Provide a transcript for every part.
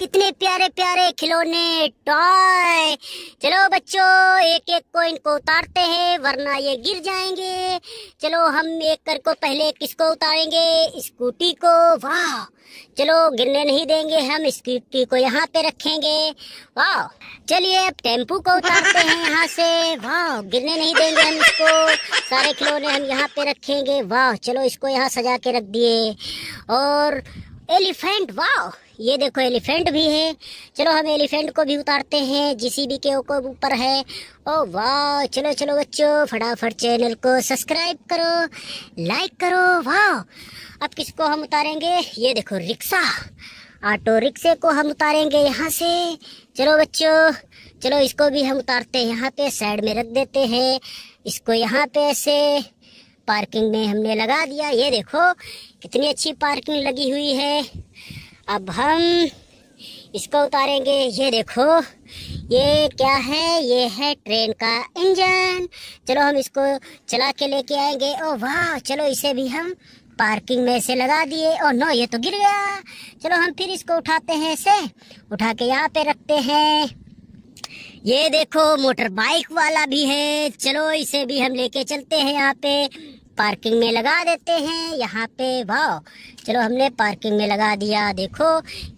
कितने प्यारे प्यारे खिलौने टॉय चलो बच्चों एक एक को इनको उतारते हैं वरना ये गिर जाएंगे चलो हम एक कर को पहले किसको उतारेंगे स्कूटी को वाह चलो गिरने नहीं देंगे हम स्कूटी को यहाँ पे रखेंगे वाह चलिए अब टेम्पू को उतारते हैं यहाँ से वाह गिरने नहीं देंगे हम इसको सारे खिलौने हम यहाँ पे रखेंगे वाह चलो इसको यहाँ सजा के रख दिए और एलिफेंट वाह ये देखो एलिफेंट भी है चलो हम एलिफेंट को भी उतारते हैं जीसीबी के ऊपर है ओ वाह चलो चलो बच्चों फटाफट चैनल को सब्सक्राइब करो लाइक करो वाह अब किसको हम उतारेंगे ये देखो रिक्शा ऑटो रिक्शे को हम उतारेंगे यहाँ से चलो बच्चों चलो इसको भी हम उतारते हैं यहाँ पे साइड में रख देते हैं इसको यहाँ पे ऐसे पार्किंग में हमने लगा दिया ये देखो कितनी अच्छी पार्किंग लगी हुई है अब हम इसको उतारेंगे ये देखो ये क्या है ये है ट्रेन का इंजन चलो हम इसको चला के लेके आएंगे ओ वाह चलो इसे भी हम पार्किंग में से लगा दिए ओ नो ये तो गिर गया चलो हम फिर इसको उठाते हैं ऐसे उठा के यहाँ पे रखते हैं ये देखो मोटर बाइक वाला भी है चलो इसे भी हम लेके चलते हैं यहाँ पे पार्किंग में लगा देते हैं यहाँ पे वाह चलो हमने पार्किंग में लगा दिया देखो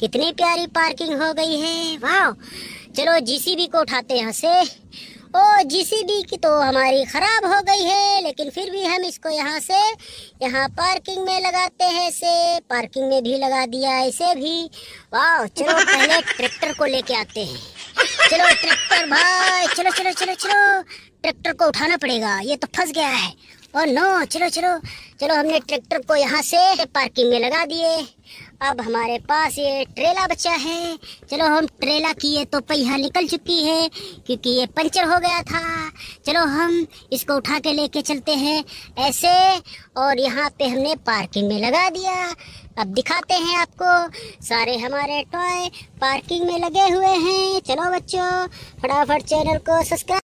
कितनी प्यारी पार्किंग हो गई है वाह चलो जीसीबी को उठाते हैं यहाँ से ओ जीसीबी की तो हमारी ख़राब हो गई है लेकिन फिर भी हम इसको यहाँ से यहाँ पार्किंग में लगाते हैं इसे पार्किंग में भी लगा दिया इसे भी वाह चलो पहले ट्रैक्टर को लेके आते हैं चलो ट्रैक्टर भाई चलो चलो चलो चलो ट्रैक्टर को उठाना पड़ेगा ये तो फंस गया है और नो चलो चलो चलो हमने ट्रैक्टर को यहाँ से पार्किंग में लगा दिए अब हमारे पास ये ट्रेला बचा है चलो हम ट्रेला की ये तो पहिया निकल चुकी है क्योंकि ये पंचर हो गया था चलो हम इसको उठा के लेके चलते हैं ऐसे और यहाँ पे हमने पार्किंग में लगा दिया अब दिखाते हैं आपको सारे हमारे टॉय पार्किंग में लगे हुए हैं चलो बच्चों फटाफट चैनल को सब्सक्राइब